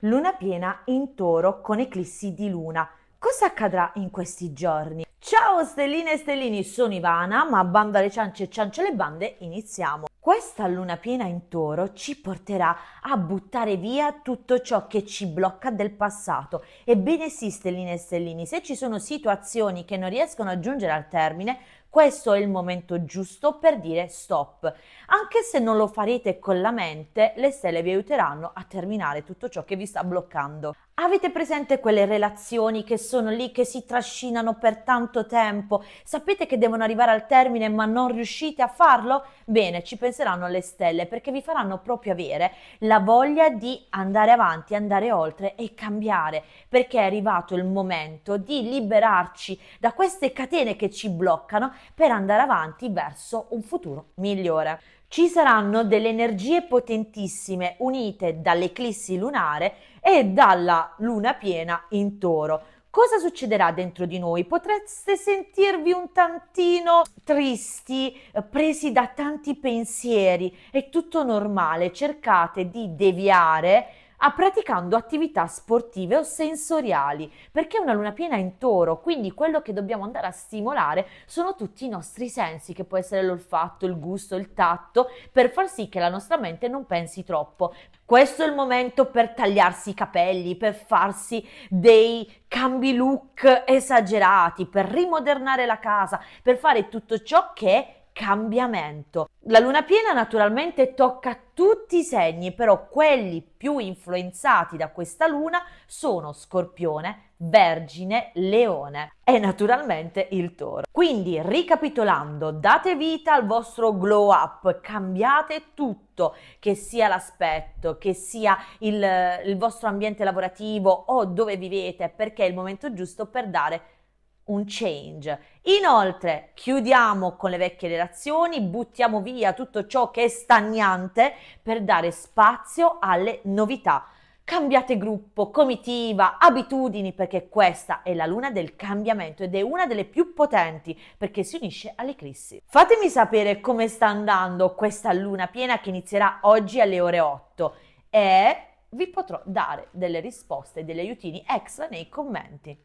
Luna piena in toro con eclissi di luna. Cosa accadrà in questi giorni? Ciao stelline e stellini, sono Ivana, ma bando alle ciance e ciance alle bande, iniziamo! Questa luna piena in toro ci porterà a buttare via tutto ciò che ci blocca del passato. Ebbene sì, stelline e stellini, se ci sono situazioni che non riescono a giungere al termine, questo è il momento giusto per dire stop. Anche se non lo farete con la mente, le stelle vi aiuteranno a terminare tutto ciò che vi sta bloccando. Avete presente quelle relazioni che sono lì, che si trascinano per tanto tempo? Sapete che devono arrivare al termine ma non riuscite a farlo? Bene, ci pensate penseranno alle stelle perché vi faranno proprio avere la voglia di andare avanti, andare oltre e cambiare perché è arrivato il momento di liberarci da queste catene che ci bloccano per andare avanti verso un futuro migliore ci saranno delle energie potentissime unite dall'eclissi lunare e dalla luna piena in toro cosa succederà dentro di noi? Potreste sentirvi un tantino tristi, eh, presi da tanti pensieri, è tutto normale, cercate di deviare a praticando attività sportive o sensoriali, perché una luna piena è in toro, quindi quello che dobbiamo andare a stimolare sono tutti i nostri sensi, che può essere l'olfatto, il gusto, il tatto, per far sì che la nostra mente non pensi troppo. Questo è il momento per tagliarsi i capelli, per farsi dei cambi look esagerati, per rimodernare la casa, per fare tutto ciò che è cambiamento. La luna piena naturalmente tocca tutti i segni, però quelli più influenzati da questa luna sono Scorpione, Vergine, Leone e naturalmente il Toro. Quindi, ricapitolando, date vita al vostro glow up, cambiate tutto, che sia l'aspetto, che sia il, il vostro ambiente lavorativo o dove vivete, perché è il momento giusto per dare un change. Inoltre chiudiamo con le vecchie relazioni, buttiamo via tutto ciò che è stagnante per dare spazio alle novità. Cambiate gruppo, comitiva, abitudini, perché questa è la luna del cambiamento ed è una delle più potenti perché si unisce all'eclissi. Fatemi sapere come sta andando questa luna piena che inizierà oggi alle ore 8 e vi potrò dare delle risposte e degli aiutini extra nei commenti.